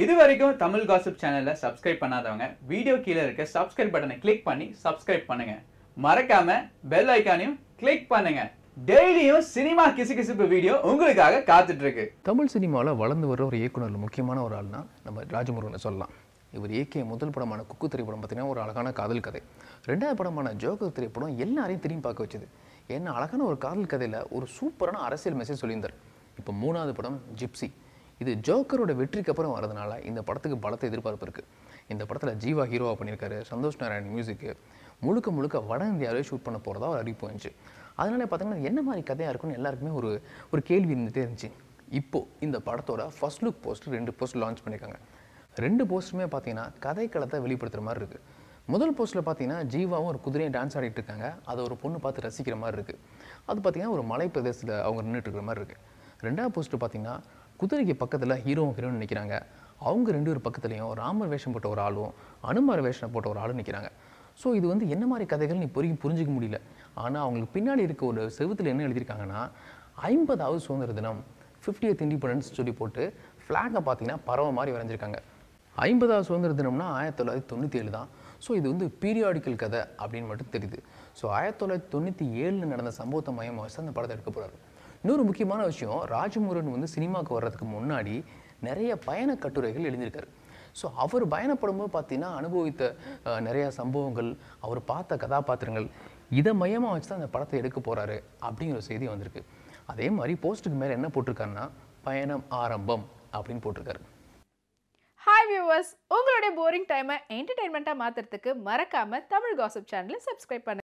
இது வரைக்கும் தமிழ் காசிப் சேனலில் சப்ஸ்கிரைப் பண்ணாதவங்க வீடியோ கீழே இருக்க சப்ஸ்கிரைப் பட்டனை கிளிக் பண்ணி சப்ஸ்கிரைப் பண்ணுங்க மறக்காம பெல் ஐக்கானையும் கிளிக் பண்ணுங்க டெய்லியும் சினிமா கிசுகிசுப்பு வீடியோ உங்களுக்காக காத்துட்டு இருக்கு தமிழ் சினிமாவில் வளர்ந்து வர ஒரு இயக்குனர் முக்கியமான ஒரு ஆள்னா நம்ம ராஜமுருகனை சொல்லலாம் இவர் இயக்கிய முதல் படமான குக்கு திரைப்படம் பார்த்தீங்கன்னா ஒரு அழகான காதல் கதை ரெண்டாவது படமான ஜோகர் திரைப்படம் எல்லாரையும் திரும்பி பார்க்க வச்சுது ஏன்னா அழகான ஒரு காதல் கதையில் ஒரு சூப்பரான அரசியல் மெசேஜ் சொல்லியிருந்தார் இப்போ மூணாவது படம் ஜிப்சி இது ஜோக்கரோட வெற்றிக்கு அப்புறம் வரதுனால இந்த படத்துக்கு பலத்தை எதிர்பார்ப்பு இருக்குது இந்த படத்தில் ஜீவா ஹீரோவாக பண்ணியிருக்காரு சந்தோஷ் நாராயண் மியூசிக்கு முழுக்க முழுக்க வட இந்தியாவிலே ஷூட் பண்ண போகிறதா ஒரு அறிவிப்பு வந்துச்சு அதனால் பார்த்தீங்கன்னா என்ன மாதிரி கதையாக இருக்குன்னு எல்லாருக்குமே ஒரு ஒரு கேள்வி இருந்துகிட்டே இருந்துச்சு இப்போது இந்த படத்தோட ஃபஸ்ட் லுக் போஸ்ட் ரெண்டு போஸ்ட் லான்ச் பண்ணியிருக்காங்க ரெண்டு போஸ்ட்டுமே பார்த்தீங்கன்னா கதைக்களத்தை வெளிப்படுத்துகிற மாதிரி இருக்குது முதல் போஸ்ட்டில் பார்த்தீங்கன்னா ஜீவாவும் ஒரு குதிரையை டான்ஸ் ஆடிட்டு இருக்காங்க அதை ஒரு பொண்ணு பார்த்து ரசிக்கிற மாதிரி இருக்குது அது பார்த்திங்கன்னா ஒரு மலை பிரதேசத்தில் அவங்க நின்றுட்டு இருக்கிற மாதிரி இருக்குது ரெண்டாவது போஸ்ட்டு பார்த்திங்கன்னா குதிரைக்கு பக்கத்தில் ஹீரோவும் ஹீரோனு நிற்கிறாங்க அவங்க ரெண்டு ஒரு பக்கத்துலேயும் ராமர் வேஷம் போட்ட ஒரு ஆளும் அனுமார் வேஷம் போட்ட ஒரு ஆளும் நிற்கிறாங்க ஸோ இது வந்து என்ன மாதிரி கதைகள் நீ பொறுக்கி புரிஞ்சிக்க முடியல ஆனால் அவங்களுக்கு பின்னாடி இருக்க ஒரு செவத்தில் என்ன எழுதியிருக்காங்கன்னா ஐம்பதாவது சுதந்திர தினம் ஃபிஃப்டியத் இண்டிபெண்டன்ஸ் சொல்லி போட்டு ஃப்ளாகை பார்த்தீங்கன்னா பறவை மாதிரி வரைஞ்சிருக்காங்க ஐம்பதாவது சுதந்திர தினம்னா ஆயிரத்தி தொள்ளாயிரத்தி தொண்ணூற்றி ஏழு தான் ஸோ இது வந்து பீரியாடிக்கல் கதை அப்படின்னு மட்டும் தெரியுது ஸோ ஆயிரத்தி தொள்ளாயிரத்தி தொண்ணூற்றி ஏழில் நடந்த சம்பவத்தை மையம் வச்சு அந்த படத்தை எடுக்க போகிறாரு இன்னொரு முக்கியமான விஷயம் ராஜமுருகன் வந்து சினிமாவுக்கு வர்றதுக்கு முன்னாடி நிறைய பயண கட்டுரைகள் எழுதியிருக்காரு ஸோ அவர் பயணப்படும்போது பார்த்தீங்கன்னா அனுபவித்த நிறையா சம்பவங்கள் அவர் பார்த்த கதாபாத்திரங்கள் இதை மையமாக வச்சு தான் அந்த படத்தை எடுக்க போகிறாரு அப்படிங்கிற செய்தி வந்திருக்கு அதே மாதிரி போஸ்ட்டுக்கு மேலே என்ன போட்டிருக்காருன்னா பயணம் ஆரம்பம் அப்படின்னு போட்டிருக்காரு ஹாய் வியூவர்ஸ் உங்களுடைய போரிங் டைமை என்டர்டெயின்மெண்ட்டாக மாற்றுறதுக்கு மறக்காமல் தமிழ் காசப் சேனலை சப்ஸ்கிரைப் பண்ணுங்கள்